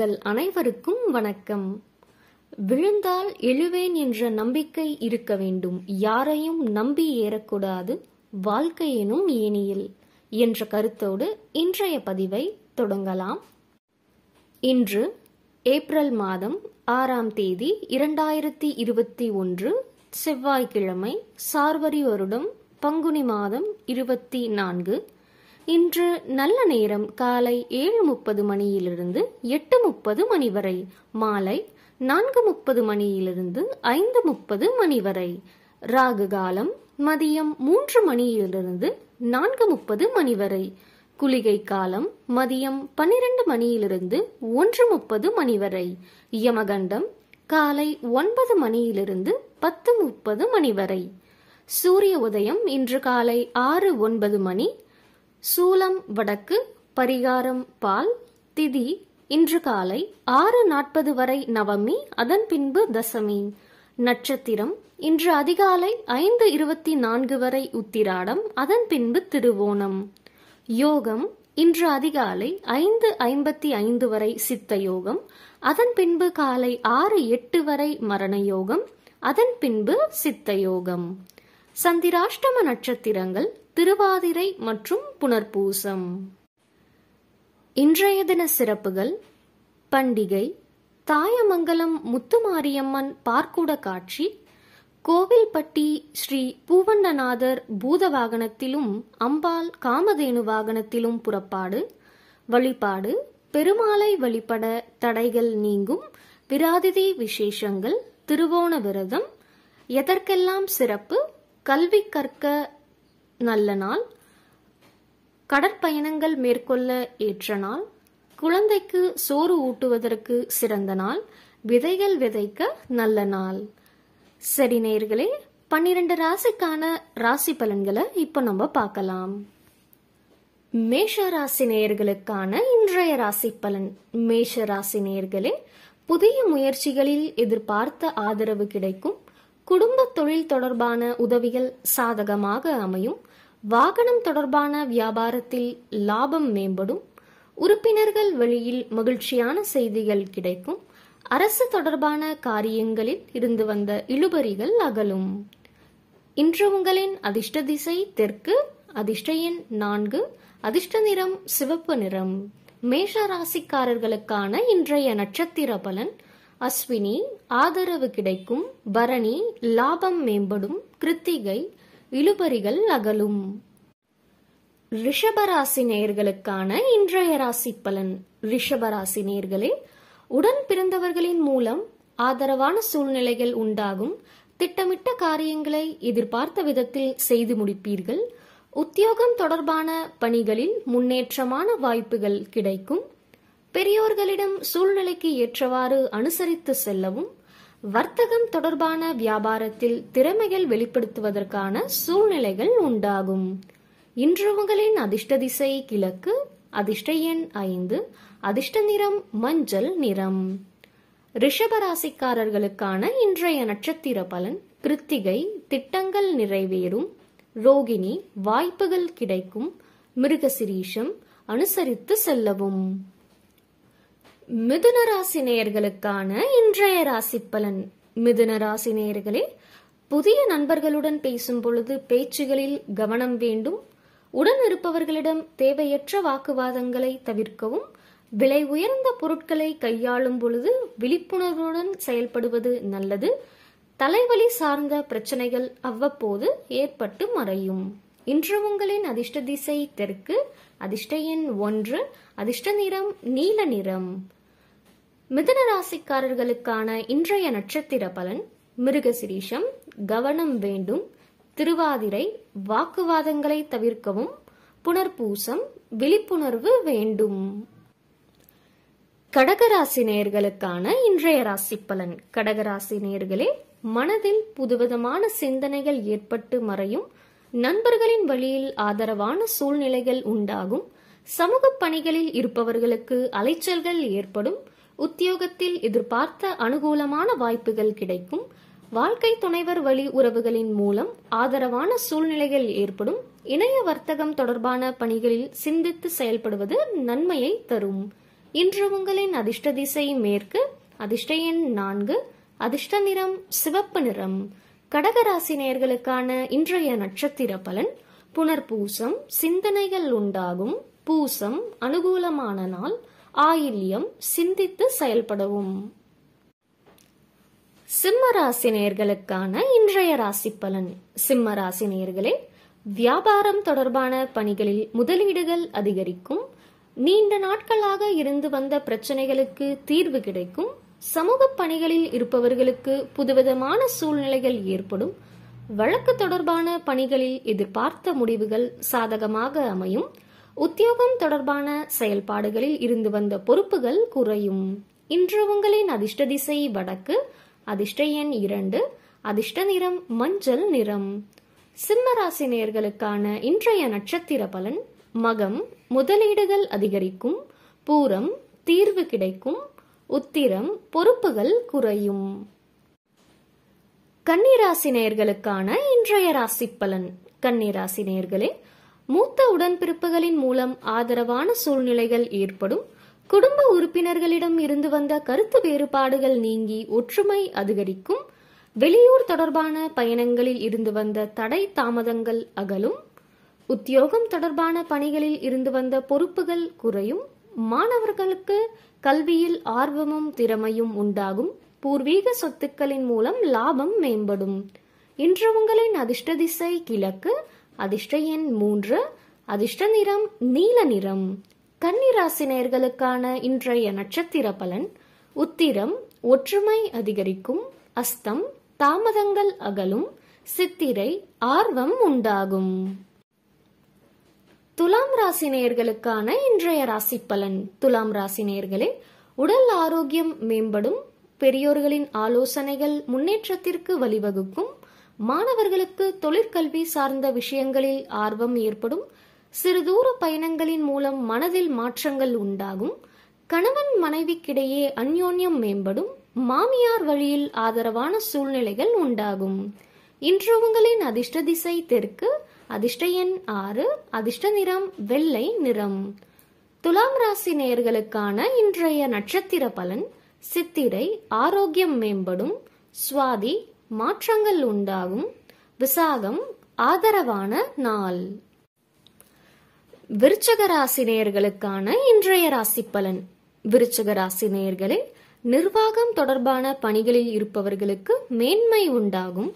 நேயர்கள் அனைவருக்கும் வணக்கம் விழுந்தால் எழுவேன் என்ற நம்பிக்கை இருக்க வேண்டும் யாரையும் நம்பி ஏறக்கூடாது வாழ்க்கையினும் ஏனியில் என்ற கருத்தோடு இன்றைய பதிவை தொடங்கலாம் இன்று ஏப்ரல் மாதம் ஆறாம் தேதி இரண்டாயிரத்தி இருபத்தி ஒன்று செவ்வாய்க்கிழமை சார்வரி வருடம் பங்குனி மாதம் இருபத்தி நான்கு இன்று நல்ல நேரம் காலை ஏழு முப்பது மணியிலிருந்து எட்டு முப்பது மணி வரை மாலை நான்கு முப்பது மணியிலிருந்து ஐந்து முப்பது மணி வரை ராகு காலம் மதியம் மூன்று மணியிலிருந்து நான்கு முப்பது மணி வரை குளிகை காலம் மதியம் பன்னிரண்டு மணியிலிருந்து ஒன்று முப்பது மணி வரை யமகண்டம் காலை ஒன்பது மணியிலிருந்து பத்து முப்பது மணி வரை சூரிய உதயம் இன்று காலை ஆறு ஒன்பது மணி சூலம் வடக்கு பரிகாரம் பால் திதி இன்று காலை ஆறு நாற்பது வரை நவமி அதன் பின்பு தசமி நட்சத்திரம் இன்று அதிகாலை ஐந்து இருபத்தி நான்கு வரை உத்திராடம் அதன் பின்பு திருவோணம் யோகம் இன்று அதிகாலை ஐந்து ஐம்பத்தி ஐந்து வரை சித்த யோகம் அதன் பின்பு காலை ஆறு எட்டு வரை மரண யோகம் அதன் பின்பு சித்த யோகம் சந்திராஷ்டம நட்சத்திரங்கள் திருவாதிரை மற்றும் புனர்பூசம் இன்றைய தின சிறப்புகள் பண்டிகை தாயமங்கலம் முத்துமாரியம்மன் பார்க்கூட காட்சி கோவில்பட்டி ஸ்ரீ பூவண்ணநாதர் பூத வாகனத்திலும் அம்பாள் காமதேனு வாகனத்திலும் புறப்பாடு வழிபாடு பெருமாளை வழிபட தடைகள் நீங்கும் விராதிதி விசேஷங்கள் திருவோண விரதம் எதற்கெல்லாம் சிறப்பு கல்வி கற்க நல்ல நாள் கடற்பயணங்கள் மேற்கொள்ள ஏற்ற நாள் குழந்தைக்கு சோறு ஊட்டுவதற்கு சிறந்த நாள் விதைகள் விதைக்க நல்ல நாள் சரி நேர்களே பன்னிரண்டு ராசிக்கான ராசி பலன்களை இப்போ நம்ம பார்க்கலாம் மேஷ ராசி நேயர்களுக்கான இன்றைய ராசி பலன் மேஷ ராசி நேயர்களே புதிய முயற்சிகளில் எதிர்பார்த்த ஆதரவு கிடைக்கும் குடும்ப தொழில் தொடர்பான உதவிகள் சாதகமாக அமையும் வாகனம் தொடர்பான வியாபாரத்தில் லாபம் மேம்படும் உறுப்பினர்கள் வழியில் மகிழ்ச்சியான செய்திகள் கிடைக்கும் அரசு தொடர்பான காரியங்களில் இருந்து வந்த இழுபறிகள் அகலும் இன்று உங்களின் அதிர்ஷ்ட திசை தெற்கு அதிர்ஷ்ட எண் நான்கு அதிர்ஷ்ட நிறம் சிவப்பு நிறம் மேஷ ராசிக்காரர்களுக்கான இன்றைய நட்சத்திர பலன் அஸ்வினி ஆதரவு கிடைக்கும் பரணி லாபம் மேம்படும் கிருத்திகை இழுபறிகள் அகலும் ரிஷபராசி நேர்களுக்கான இன்றைய ராசி பலன் ரிஷபராசி நேர்களே உடன் பிறந்தவர்களின் மூலம் ஆதரவான சூழ்நிலைகள் உண்டாகும் திட்டமிட்ட காரியங்களை எதிர்பார்த்த விதத்தில் செய்து முடிப்பீர்கள் உத்தியோகம் தொடர்பான பணிகளில் முன்னேற்றமான வாய்ப்புகள் கிடைக்கும் பெரியோர்களிடம் சூழ்நிலைக்கு ஏற்றவாறு அனுசரித்து செல்லவும் வர்த்தகம் தொடர்பான வியாபாரத்தில் திறமைகள் வெளிப்படுத்துவதற்கான சூழ்நிலைகள் உண்டாகும் இன்று உங்களின் அதிர்ஷ்ட திசை கிழக்கு அதிர்ஷ்ட எண் ஐந்து அதிர்ஷ்ட நிறம் மஞ்சள் நிறம் ரிஷபராசிக்காரர்களுக்கான இன்றைய நட்சத்திர பலன் கிருத்திகை திட்டங்கள் நிறைவேறும் ரோகிணி வாய்ப்புகள் கிடைக்கும் மிருகசிரீஷம் அனுசரித்து செல்லவும் மிதுன ராசி நேயர்களுக்கான இன்றைய ராசி பலன் மிதுன ராசி நேயர்களே புதிய நண்பர்களுடன் பேசும் பொழுது பேச்சுகளில் கவனம் வேண்டும் உடன் இருப்பவர்களிடம் தேவையற்ற வாக்குவாதங்களை தவிர்க்கவும் விலை உயர்ந்த பொருட்களை கையாளும் பொழுது விழிப்புணர்வுடன் செயல்படுவது நல்லது தலைவலி சார்ந்த பிரச்சனைகள் அவ்வப்போது ஏற்பட்டு மறையும் இன்று உங்களின் அதிர்ஷ்ட திசை தெற்கு அதிர்ஷ்ட எண் ஒன்று அதிர்ஷ்ட நிறம் நீல நிறம் மிதன ராசிக்காரர்களுக்கான இன்றைய நட்சத்திர பலன் மிருகசிரீஷம் கவனம் வேண்டும் திருவாதிரை வாக்குவாதங்களை தவிர்க்கவும் புனர்பூசம் விழிப்புணர்வு வேண்டும் கடகராசி நேர்களுக்கான இன்றைய ராசி பலன் கடகராசி நேர்களே மனதில் புதுவிதமான சிந்தனைகள் ஏற்பட்டு மறையும் நண்பர்களின் வழியில் ஆதரவான சூழ்நிலைகள் உண்டாகும் சமூக பணிகளில் இருப்பவர்களுக்கு அலைச்சல்கள் ஏற்படும் உத்தியோகத்தில் எதிர்பார்த்த அனுகூலமான வாய்ப்புகள் கிடைக்கும் வாழ்க்கை துணைவர் வழி உறவுகளின் மூலம் ஆதரவான சூழ்நிலைகள் ஏற்படும் இணைய வர்த்தகம் தொடர்பான பணிகளில் சிந்தித்து செயல்படுவது நன்மையை தரும் இன்று உங்களின் அதிர்ஷ்ட திசை மேற்கு அதிர்ஷ்ட எண் நான்கு அதிர்ஷ்ட நிறம் சிவப்பு நிறம் கடகராசி நேர்களுக்கான இன்றைய நட்சத்திர பலன் புனர்பூசம் சிந்தனைகள் உண்டாகும் பூசம் அனுகூலமான நாள் ஆயில்யம் சிந்தித்து செயல்படவும் சிம்ம ராசி நேர்களுக்கான இன்றைய ராசி பலன் சிம்ம ராசி நேர்களே வியாபாரம் தொடர்பான பணிகளில் முதலீடுகள் அதிகரிக்கும் நீண்ட நாட்களாக இருந்து வந்த பிரச்சனைகளுக்கு தீர்வு கிடைக்கும் சமூக பணிகளில் இருப்பவர்களுக்கு புதுவிதமான சூழ்நிலைகள் ஏற்படும் வழக்கு தொடர்பான பணிகளில் எதிர்பார்த்த முடிவுகள் சாதகமாக அமையும் உத்தியோகம் தொடர்பான செயல்பாடுகளில் இருந்து வந்த பொறுப்புகள் குறையும் இன்று உங்களின் அதிர்ஷ்ட திசை வடக்கு அதிர்ஷ்ட எண் இரண்டு அதிர்ஷ்ட நிறம் மஞ்சள் நிறம் சிம்ம ராசி நேர்களுக்கான இன்றைய நட்சத்திர பலன் மகம் முதலீடுகள் அதிகரிக்கும் பூரம் தீர்வு கிடைக்கும் உத்திரம் பொறுப்புகள் குறையும் கன்னிராசி நேர்களுக்கான இன்றைய ராசி பலன் கன்னிராசி நேர்களே மூத்த உடன்பிறப்புகளின் மூலம் ஆதரவான சூழ்நிலைகள் ஏற்படும் குடும்ப உறுப்பினர்களிடம் இருந்து வந்த கருத்து வேறுபாடுகள் நீங்கி ஒற்றுமை அதிகரிக்கும் வெளியூர் தொடர்பான பயணங்களில் இருந்து வந்த தடை தாமதங்கள் அகலும் உத்தியோகம் தொடர்பான பணிகளில் இருந்து வந்த பொறுப்புகள் குறையும் மாணவர்களுக்கு கல்வியில் ஆர்வமும் திறமையும் உண்டாகும் பூர்வீக சொத்துக்களின் மூலம் லாபம் மேம்படும் இன்று உங்களின் அதிர்ஷ்ட திசை கிழக்கு அதிர்ஷ்ட எண் மூன்று அதிர்ஷ்ட நிறம் நீல நிறம் கன்னிராசி இன்றைய நட்சத்திர பலன் உத்திரம் ஒற்றுமை அதிகரிக்கும் அஸ்தம் தாமதங்கள் அகலும் சித்திரை ஆர்வம் உண்டாகும் துலாம் ராசி நேர்களுக்கான இன்றைய ராசி பலன் துலாம் ராசி நேர்களே உடல் ஆரோக்கியம் மேம்படும் பெரியோர்களின் ஆலோசனைகள் முன்னேற்றத்திற்கு வழிவகுக்கும் மாணவர்களுக்கு தொழிற்கல்வி சார்ந்த விஷயங்களில் ஆர்வம் ஏற்படும் சிறுதூர பயணங்களின் மூலம் மனதில் மாற்றங்கள் உண்டாகும் கணவன் மனைவிக்கிடையே அந்யோன்யம் மேம்படும் மாமியார் வழியில் ஆதரவான சூழ்நிலைகள் உண்டாகும் இன்று உங்களின் அதிர்ஷ்ட திசை தெற்கு அதிர்ஷ்ட எண் ஆறு அதிர்ஷ்ட நிறம் வெள்ளை நிறம் துலாம் ராசி நேயர்களுக்கான இன்றைய நட்சத்திர பலன் சித்திரை ஆரோக்கியம் மேம்படும் சுவாதி மாற்றங்கள் உண்டாகும் விசாகம் ஆதரவான நாள் விருச்சக ராசி நேயர்களுக்கான இன்றைய ராசி பலன் விருச்சக ராசி நேயர்களே நிர்வாகம் தொடர்பான பணிகளில் இருப்பவர்களுக்கு மேன்மை உண்டாகும்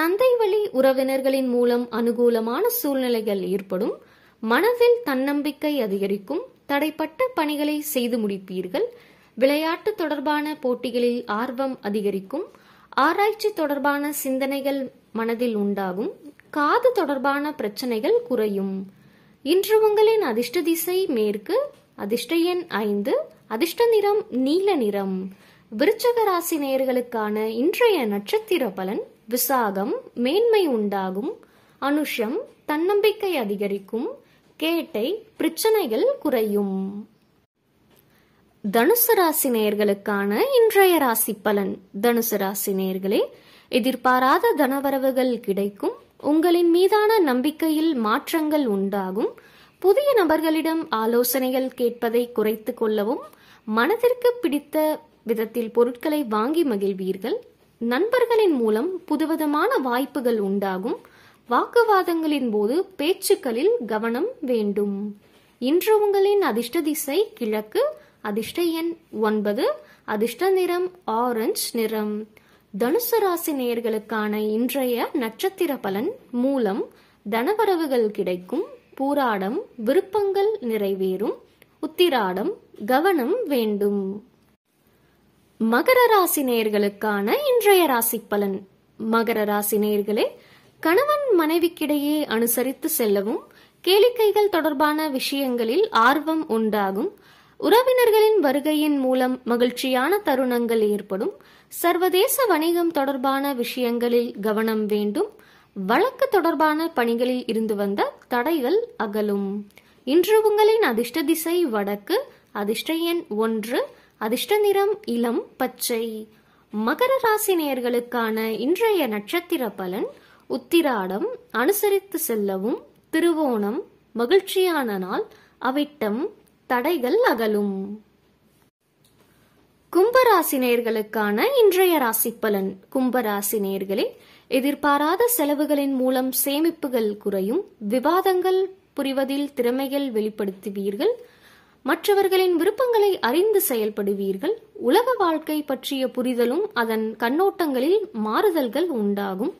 தந்தை வழி உறவினர்களின் மூலம் அனுகூலமான சூழ்நிலைகள் ஏற்படும் மனதில் தன்னம்பிக்கை அதிகரிக்கும் தடைப்பட்ட பணிகளை செய்து முடிப்பீர்கள் விளையாட்டு தொடர்பான போட்டிகளில் ஆர்வம் அதிகரிக்கும் ஆராய்ச்சி தொடர்பான சிந்தனைகள் மனதில் உண்டாகும் காது தொடர்பான பிரச்சனைகள் குறையும் இன்று உங்களின் அதிர்ஷ்ட திசை மேற்கு அதிர்ஷ்ட எண் ஐந்து அதிர்ஷ்ட நிறம் நீல நிறம் விருச்சக ராசி நேர்களுக்கான இன்றைய நட்சத்திர பலன் விசாகம் மேன்மை உண்டாகும் அனுஷம் தன்னம்பிக்கை அதிகரிக்கும் கேட்டை பிரச்சனைகள் குறையும் தனுசு ராசி நேர்களுக்கான இன்றைய ராசி பலன் தனுசு ராசி நேர்களே எதிர்பாராத தனவரவுகள் கிடைக்கும் உங்களின் மீதான நம்பிக்கையில் மாற்றங்கள் உண்டாகும் புதிய நபர்களிடம் ஆலோசனைகள் கேட்பதை குறைத்து கொள்ளவும் மனதிற்கு பிடித்த விதத்தில் பொருட்களை வாங்கி மகிழ்வீர்கள் நண்பர்களின் மூலம் புதுவிதமான வாய்ப்புகள் உண்டாகும் வாக்குவாதங்களின் போது பேச்சுக்களில் கவனம் வேண்டும் இன்று உங்களின் அதிர்ஷ்ட திசை கிழக்கு அதிர்ஷ்ட எண் ஒன்பது அதிர்ஷ்ட நிறம் ஆரஞ்சு நிறம் தனுசு ராசி நேர்களுக்கான இன்றைய நட்சத்திர பலன் மூலம் தனவரவுகள் கிடைக்கும் பூராடம் விருப்பங்கள் நிறைவேறும் உத்திராடம் கவனம் வேண்டும் மகர ராசி நேர்களுக்கான இன்றைய ராசி பலன் மகர ராசி நேர்களே கணவன் மனைவிக்கிடையே அனுசரித்து செல்லவும் கேளிக்கைகள் தொடர்பான விஷயங்களில் ஆர்வம் உண்டாகும் உறவினர்களின் வருகையின் மூலம் மகிழ்ச்சியான தருணங்கள் ஏற்படும் சர்வதேச வணிகம் தொடர்பான விஷயங்களில் கவனம் வேண்டும் வழக்கு தொடர்பான பணிகளில் இருந்து வந்த தடைகள் அகலும் இன்று உங்களின் அதிர்ஷ்ட திசை வடக்கு அதிர்ஷ்ட எண் ஒன்று அதிர்ஷ்ட நிறம் இளம் பச்சை மகர ராசி நேர்களுக்கான இன்றைய நட்சத்திர பலன் உத்திராடம் அனுசரித்து செல்லவும் திருவோணம் மகிழ்ச்சியான நாள் அவிட்டம் தடைகள் அகலும் கும்பராசினியர்களுக்கான இன்றைய ராசி பலன் கும்பராசினியர்களே எதிர்பாராத செலவுகளின் மூலம் சேமிப்புகள் குறையும் விவாதங்கள் புரிவதில் திறமைகள் வெளிப்படுத்துவீர்கள் மற்றவர்களின் விருப்பங்களை அறிந்து செயல்படுவீர்கள் உலக வாழ்க்கை பற்றிய புரிதலும் அதன் கண்ணோட்டங்களில் மாறுதல்கள் உண்டாகும்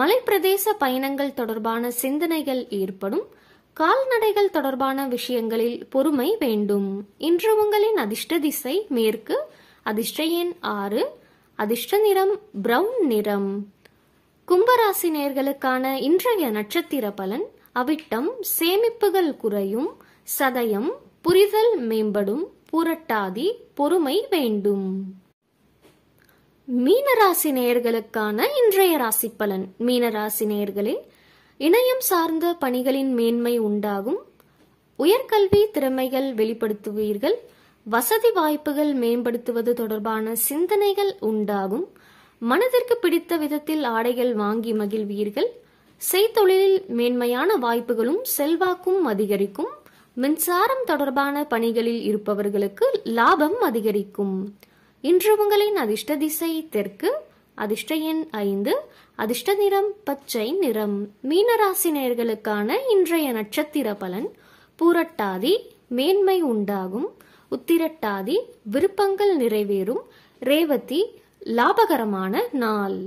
மலைப்பிரதேச பயணங்கள் தொடர்பான சிந்தனைகள் ஏற்படும் கால்நடைகள் தொடர்பான விஷயங்களில் பொறுமை வேண்டும் இன்று உங்களின் அதிர்ஷ்ட திசை மேற்கு அதிர்ஷ்ட எண் ஆறு அதிர்ஷ்ட நிறம் பிரவுன் நிறம் கும்பராசி நேர்களுக்கான இன்றைய நட்சத்திர பலன் அவிட்டம் சேமிப்புகள் குறையும் சதயம் புரிதல் மேம்படும் புரட்டாதி பொறுமை வேண்டும் மீனராசி நேர்களுக்கான இன்றைய ராசி பலன் மீனராசி நேர்களின் இணையம் சார்ந்த பணிகளின் மேன்மை உண்டாகும் உயர்கல்வி திறமைகள் வெளிப்படுத்துவீர்கள் வசதி வாய்ப்புகள் மேம்படுத்துவது தொடர்பான சிந்தனைகள் உண்டாகும் மனதிற்கு பிடித்த விதத்தில் ஆடைகள் வாங்கி மகிழ்வீர்கள் செய்தொழிலில் மேன்மையான வாய்ப்புகளும் செல்வாக்கும் அதிகரிக்கும் மின்சாரம் தொடர்பான பணிகளில் இருப்பவர்களுக்கு லாபம் அதிகரிக்கும் இன்று உங்களின் அதிர்ஷ்ட திசை தெற்கு அதிர்ஷ்ட எண் ஐந்து அதிர்ஷ்ட நிறம் பச்சை நிறம் மீனராசி நேர்களுக்கான இன்றைய நட்சத்திர பலன் பூரட்டாதி மேன்மை உண்டாகும் உத்திரட்டாதி விருப்பங்கள் நிறைவேறும் ரேவதி லாபகரமான நாள்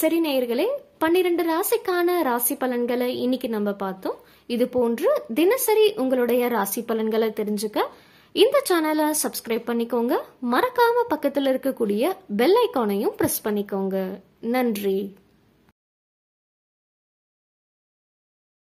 சரி நேயர்களே பன்னிரண்டு ராசிக்கான ராசி பலன்களை இன்னைக்கு நம்ம பார்த்தோம் இது போன்று தினசரி உங்களுடைய ராசி பலன்களை தெரிஞ்சுக்க இந்த சேனலை சப்ஸ்கிரைப் பண்ணிக்கோங்க மறக்காம பக்கத்தில் இருக்கக்கூடிய பெல் ஐக்கானையும் ப்ரெஸ் பண்ணிக்கோங்க நன்றி